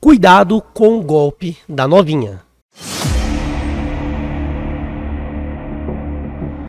Cuidado com o golpe da novinha.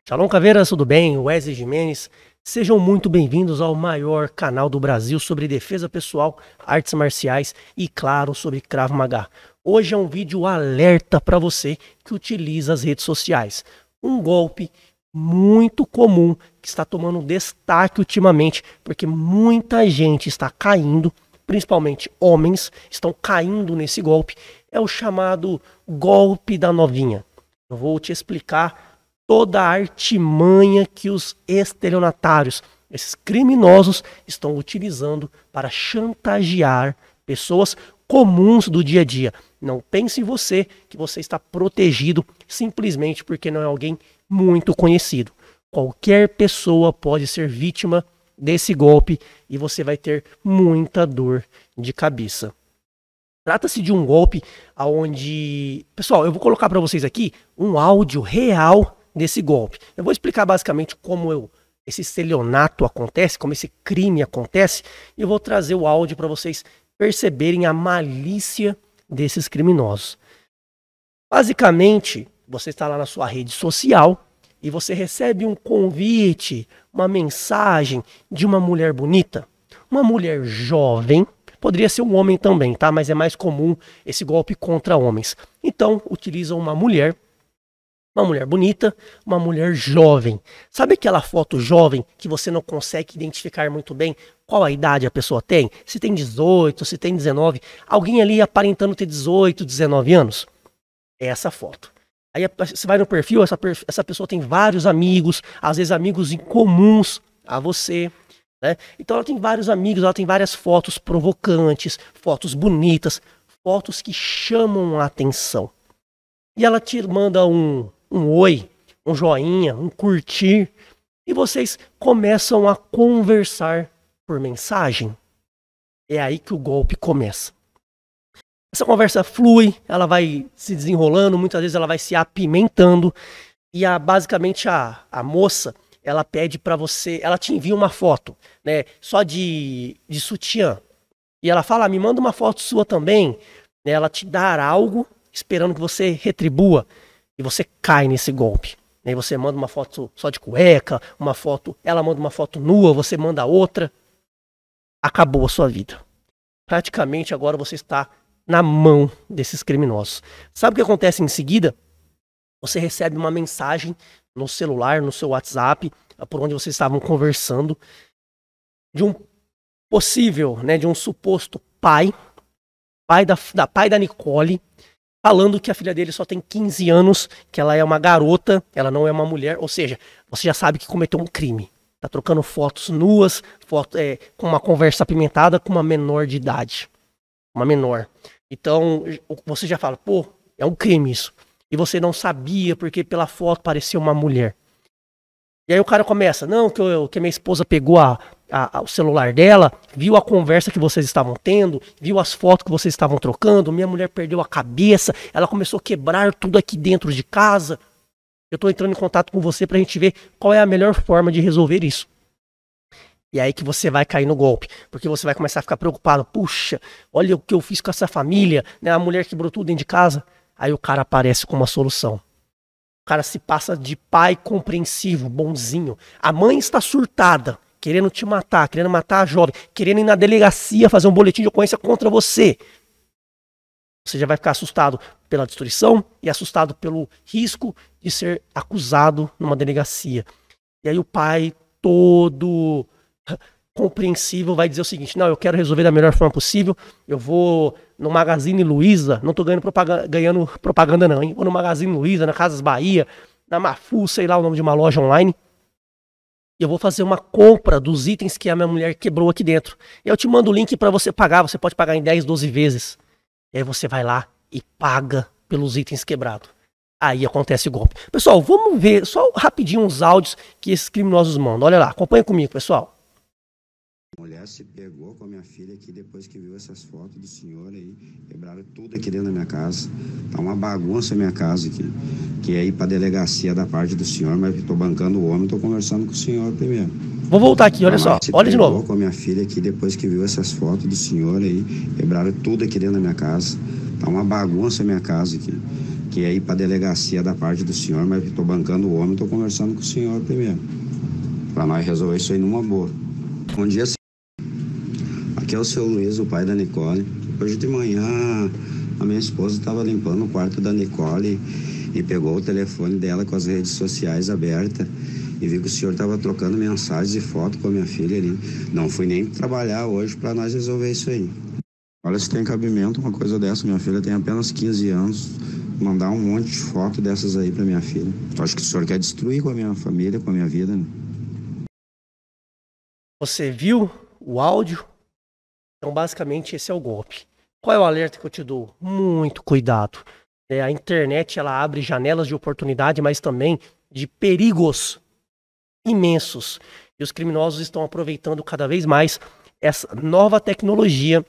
Shalom Caveiras, tudo bem? Wesley Jimenez. Sejam muito bem-vindos ao maior canal do Brasil sobre defesa pessoal, artes marciais e, claro, sobre Krav Maga. Hoje é um vídeo alerta para você que utiliza as redes sociais. Um golpe muito comum que está tomando destaque ultimamente, porque muita gente está caindo principalmente homens, estão caindo nesse golpe. É o chamado golpe da novinha. Eu vou te explicar toda a artimanha que os estelionatários, esses criminosos, estão utilizando para chantagear pessoas comuns do dia a dia. Não pense você que você está protegido simplesmente porque não é alguém muito conhecido. Qualquer pessoa pode ser vítima desse golpe e você vai ter muita dor de cabeça. Trata-se de um golpe aonde, pessoal, eu vou colocar para vocês aqui um áudio real desse golpe. Eu vou explicar basicamente como eu, esse estelionato acontece, como esse crime acontece, e eu vou trazer o áudio para vocês perceberem a malícia desses criminosos. Basicamente, você está lá na sua rede social, e você recebe um convite, uma mensagem de uma mulher bonita, uma mulher jovem, poderia ser um homem também, tá? Mas é mais comum esse golpe contra homens. Então, utilizam uma mulher, uma mulher bonita, uma mulher jovem. Sabe aquela foto jovem que você não consegue identificar muito bem qual a idade a pessoa tem? Se tem 18, se tem 19, alguém ali aparentando ter 18, 19 anos? É essa foto. Aí você vai no perfil, essa, essa pessoa tem vários amigos, às vezes amigos incomuns a você. Né? Então ela tem vários amigos, ela tem várias fotos provocantes, fotos bonitas, fotos que chamam a atenção. E ela te manda um, um oi, um joinha, um curtir, e vocês começam a conversar por mensagem. É aí que o golpe começa. Essa conversa flui, ela vai se desenrolando, muitas vezes ela vai se apimentando. E a, basicamente a, a moça, ela pede para você, ela te envia uma foto, né, só de, de sutiã. E ela fala, ah, me manda uma foto sua também. Né, ela te dá algo esperando que você retribua. E você cai nesse golpe. Né, você manda uma foto só de cueca, uma foto, ela manda uma foto nua, você manda outra. Acabou a sua vida. Praticamente agora você está na mão desses criminosos. Sabe o que acontece em seguida? Você recebe uma mensagem no celular, no seu WhatsApp, por onde vocês estavam conversando, de um possível, né, de um suposto pai, pai da, da pai da Nicole, falando que a filha dele só tem 15 anos, que ela é uma garota, ela não é uma mulher, ou seja, você já sabe que cometeu um crime. Tá trocando fotos nuas, foto, é, com uma conversa apimentada com uma menor de idade. Uma menor. Então, você já fala, pô, é um crime isso. E você não sabia porque pela foto parecia uma mulher. E aí o cara começa, não, que, eu, que a minha esposa pegou a, a, a, o celular dela, viu a conversa que vocês estavam tendo, viu as fotos que vocês estavam trocando, minha mulher perdeu a cabeça, ela começou a quebrar tudo aqui dentro de casa. Eu estou entrando em contato com você para a gente ver qual é a melhor forma de resolver isso. E é aí que você vai cair no golpe, porque você vai começar a ficar preocupado. Puxa, olha o que eu fiz com essa família, né? A mulher quebrou tudo dentro de casa. Aí o cara aparece com uma solução. O cara se passa de pai compreensivo, bonzinho. A mãe está surtada, querendo te matar, querendo matar a jovem, querendo ir na delegacia fazer um boletim de ocorrência contra você. Você já vai ficar assustado pela destruição e assustado pelo risco de ser acusado numa delegacia. E aí o pai todo compreensível vai dizer o seguinte: não, eu quero resolver da melhor forma possível. Eu vou no Magazine Luiza, não estou ganhando propaganda, ganhando propaganda não, hein? Vou no Magazine Luiza, na Casas Bahia, na Mafu, sei lá o nome de uma loja online. E eu vou fazer uma compra dos itens que a minha mulher quebrou aqui dentro. Eu te mando o link para você pagar, você pode pagar em 10, 12 vezes. E aí você vai lá e paga pelos itens quebrados. Aí acontece o golpe. Pessoal, vamos ver só rapidinho uns áudios que esses criminosos mandam. Olha lá, acompanha comigo, pessoal mulher se pegou com a minha filha aqui depois que viu essas fotos do senhor aí. Quebraram tudo aqui dentro da minha casa. Tá uma bagunça a minha casa aqui. Que é ir pra delegacia da parte do senhor, mas eu tô bancando o homem, tô conversando com o senhor primeiro. Vou voltar aqui, olha tá só. Olha de novo. com a minha filha aqui depois que viu essas fotos do senhor aí. Quebraram tudo aqui dentro da minha casa. Tá uma bagunça a minha casa aqui. Que é ir pra delegacia da parte do senhor, mas eu tô bancando o homem, tô conversando com o senhor primeiro. Pra nós resolver isso aí numa boa. Um dia Aqui é o seu Luiz, o pai da Nicole. Hoje de manhã a minha esposa estava limpando o quarto da Nicole e pegou o telefone dela com as redes sociais abertas e vi que o senhor estava trocando mensagens e fotos com a minha filha ali. Não fui nem trabalhar hoje para nós resolver isso aí. Olha se tem cabimento uma coisa dessa. Minha filha tem apenas 15 anos. Mandar um monte de foto dessas aí para minha filha. Eu acho que o senhor quer destruir com a minha família, com a minha vida. Né? Você viu o áudio? Então, basicamente, esse é o golpe. Qual é o alerta que eu te dou? Muito cuidado. É, a internet ela abre janelas de oportunidade, mas também de perigos imensos. E os criminosos estão aproveitando cada vez mais essa nova tecnologia,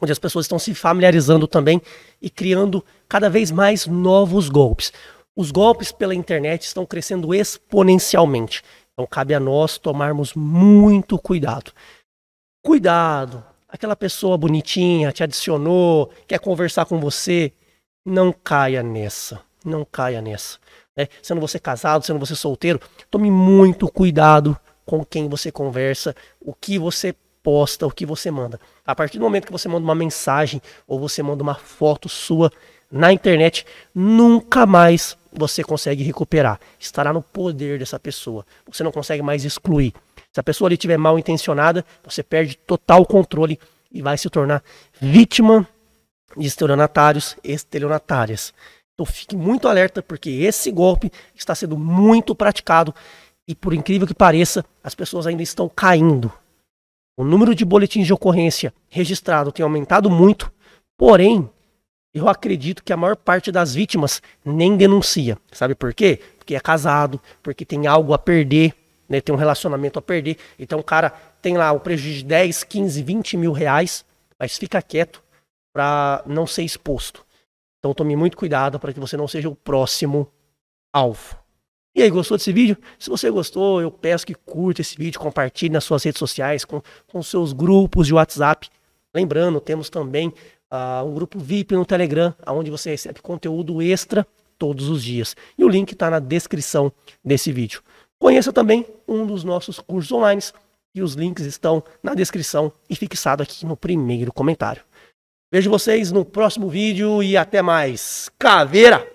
onde as pessoas estão se familiarizando também e criando cada vez mais novos golpes. Os golpes pela internet estão crescendo exponencialmente. Então cabe a nós tomarmos muito cuidado. Cuidado, aquela pessoa bonitinha te adicionou, quer conversar com você. Não caia nessa. Não caia nessa. Né? Sendo você casado, sendo você solteiro, tome muito cuidado com quem você conversa, o que você posta, o que você manda. A partir do momento que você manda uma mensagem ou você manda uma foto sua na internet, nunca mais você consegue recuperar. Estará no poder dessa pessoa. Você não consegue mais excluir. Se a pessoa ali tiver mal intencionada, você perde total controle e vai se tornar vítima de estelionatários e estelionatárias. Então fique muito alerta porque esse golpe está sendo muito praticado e por incrível que pareça, as pessoas ainda estão caindo. O número de boletins de ocorrência registrado tem aumentado muito, porém, eu acredito que a maior parte das vítimas nem denuncia. Sabe por quê? Porque é casado, porque tem algo a perder, né, tem um relacionamento a perder. Então o cara tem lá o prejuízo de 10, 15, 20 mil reais, mas fica quieto para não ser exposto. Então tome muito cuidado para que você não seja o próximo alvo. E aí, gostou desse vídeo? Se você gostou, eu peço que curta esse vídeo, compartilhe nas suas redes sociais, com, com seus grupos de WhatsApp. Lembrando, temos também uh, um grupo VIP no Telegram, onde você recebe conteúdo extra todos os dias. E o link está na descrição desse vídeo. Conheça também um dos nossos cursos online e os links estão na descrição e fixado aqui no primeiro comentário. Vejo vocês no próximo vídeo e até mais. Caveira!